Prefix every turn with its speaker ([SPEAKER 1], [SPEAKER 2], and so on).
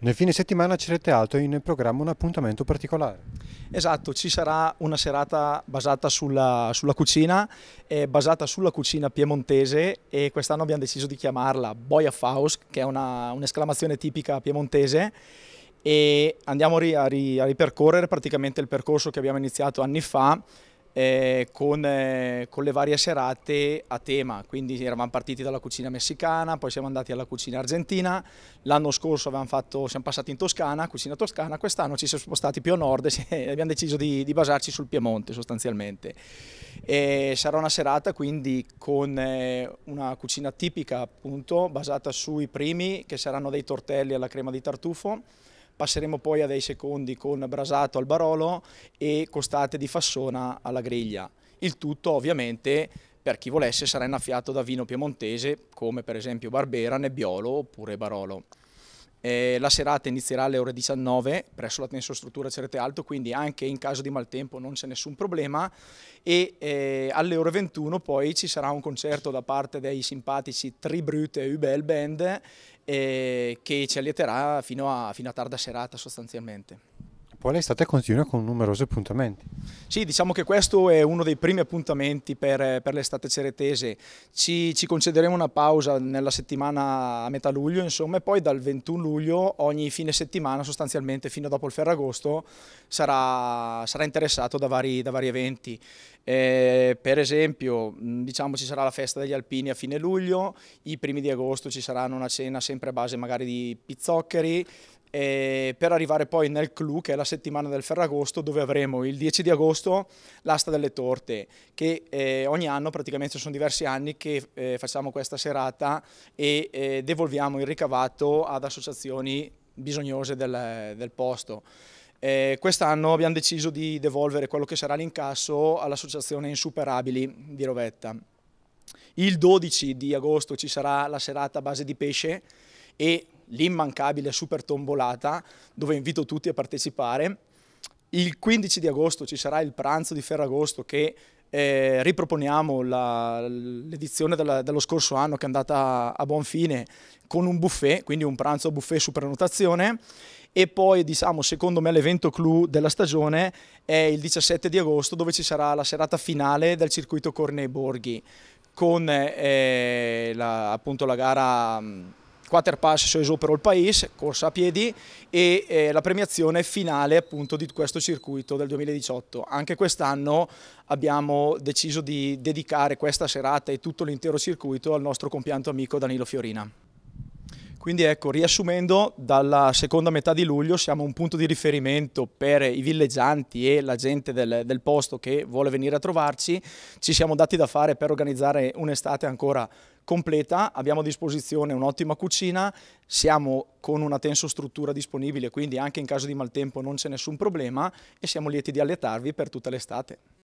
[SPEAKER 1] Nel fine settimana Cerete Alto è in programma un appuntamento particolare. Esatto, ci sarà una serata basata sulla, sulla cucina, eh, basata sulla cucina piemontese e quest'anno abbiamo deciso di chiamarla Boia Faust, che è un'esclamazione un tipica piemontese e andiamo a, ri, a ripercorrere praticamente il percorso che abbiamo iniziato anni fa eh, con, eh, con, le varie serate a tema, quindi eravamo partiti dalla cucina messicana, poi siamo andati alla cucina argentina, l'anno scorso fatto, siamo passati in Toscana, cucina toscana, quest'anno ci siamo spostati più a nord e abbiamo deciso di, di basarci sul Piemonte sostanzialmente. E sarà una serata quindi con eh, una cucina tipica appunto basata sui primi che saranno dei tortelli alla crema di tartufo, passeremo poi a dei secondi con brasato al barolo e costate di fassona alla griglia. Il tutto ovviamente per chi volesse sarà innaffiato da vino piemontese come per esempio Barbera, Nebbiolo oppure Barolo. Eh, la serata inizierà alle ore 19 presso la tensostruttura Cerete Alto, quindi anche in caso di maltempo non c'è nessun problema e eh, alle ore 21 poi ci sarà un concerto da parte dei simpatici Tribrute Ubel Band eh, che ci allieterà fino a, fino a tarda serata sostanzialmente. Poi l'estate continua con numerosi appuntamenti. Sì, diciamo che questo è uno dei primi appuntamenti per, eh, per l'estate ceretese. Ci, ci, concederemo una pausa nella settimana a metà luglio, insomma, e poi dal 21 luglio ogni fine settimana, sostanzialmente fino dopo il Ferragosto, sarà, sarà interessato da vari, da vari eventi. Eh, per esempio, diciamo ci sarà la festa degli alpini a fine luglio, i primi di agosto ci saranno una cena sempre a base magari di pizzoccheri, eh, per arrivare poi nel clou che è la settimana del Ferragosto dove avremo il 10 di agosto l'asta delle torte che eh, ogni anno praticamente sono diversi anni che eh, facciamo questa serata e eh, devolviamo il ricavato ad associazioni bisognose del, del posto. Eh, quest'anno abbiamo deciso di devolvere quello che sarà l'incasso all'associazione Insuperabili di Rovetta. Il 12 di agosto ci sarà la serata base di pesce e l'immancabile super tombolata dove invito tutti a partecipare. Il 15 di agosto ci sarà il pranzo di Ferragosto che eh, riproponiamo l'edizione dello scorso anno che è andata a buon fine con un buffet, quindi un pranzo a buffet su prenotazione e poi diciamo secondo me l'evento clou della stagione è il 17 di agosto dove ci sarà la serata finale del circuito Cornei Borghi con eh, la, appunto la gara Quaterpass Pass Sois Opero il Paese, corsa a piedi e eh, la premiazione finale appunto di questo circuito del 2018. Anche quest'anno abbiamo deciso di dedicare questa serata e tutto l'intero circuito al nostro compianto amico Danilo Fiorina. Quindi ecco, riassumendo, dalla seconda metà di luglio siamo un punto di riferimento per i villeggianti e la gente del, del posto che vuole venire a trovarci. Ci siamo dati da fare per organizzare un'estate ancora completa, abbiamo a disposizione un'ottima cucina, siamo con una tensostruttura disponibile, quindi anche in caso di maltempo non c'è nessun problema e siamo lieti di allettarvi per tutta l'estate.